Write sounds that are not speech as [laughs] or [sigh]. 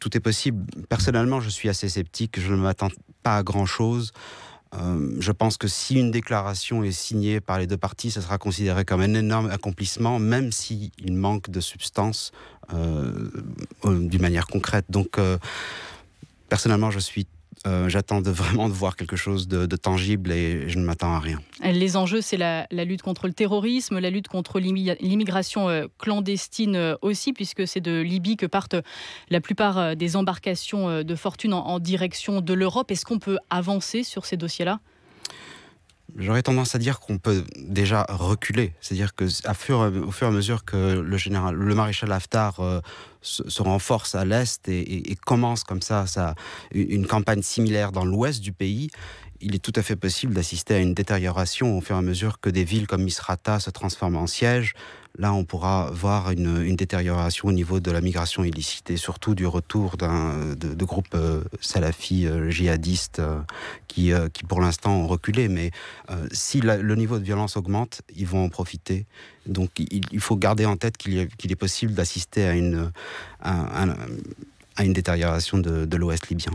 tout est possible. Personnellement, je suis assez sceptique, je ne m'attends pas à grand-chose. Euh, je pense que si une déclaration est signée par les deux parties, ce sera considéré comme un énorme accomplissement, même s'il il manque de substance euh, euh, d'une manière concrète. Donc, personnellement, je suis, j'attends [laughs] vraiment de voir quelque chose de tangible et je ne m'attends à rien. Les enjeux, c'est la, lutte contre le terrorisme, la lutte contre l'immigration euh, clandestine euh, aussi, puisque c'est de Libye que partent euh, la plupart des embarcations de fortune en, direction de l'Europe. Est-ce qu'on peut avancer sur ces dossiers-là J'aurais tendance à dire qu'on peut déjà reculer, c'est-à-dire qu'au fur, et à mesure que le général, le maréchal Haftar se, renforce à l'Est et, commence comme ça, ça une campagne similaire dans l'Ouest du pays, il est tout à fait possible d'assister à une détérioration au fur et à mesure que des villes comme Misrata se transforment en sièges. Là, on pourra voir une, détérioration au niveau de la migration illicite et surtout du retour de, de, groupes euh, salafis euh, djihadistes euh, qui, qui, pour l'instant, ont reculé. Mais si le niveau de violence augmente, ils vont en profiter. Donc, il, faut garder en tête qu'il est possible d'assister à une, à, une détérioration de l'Ouest libyen.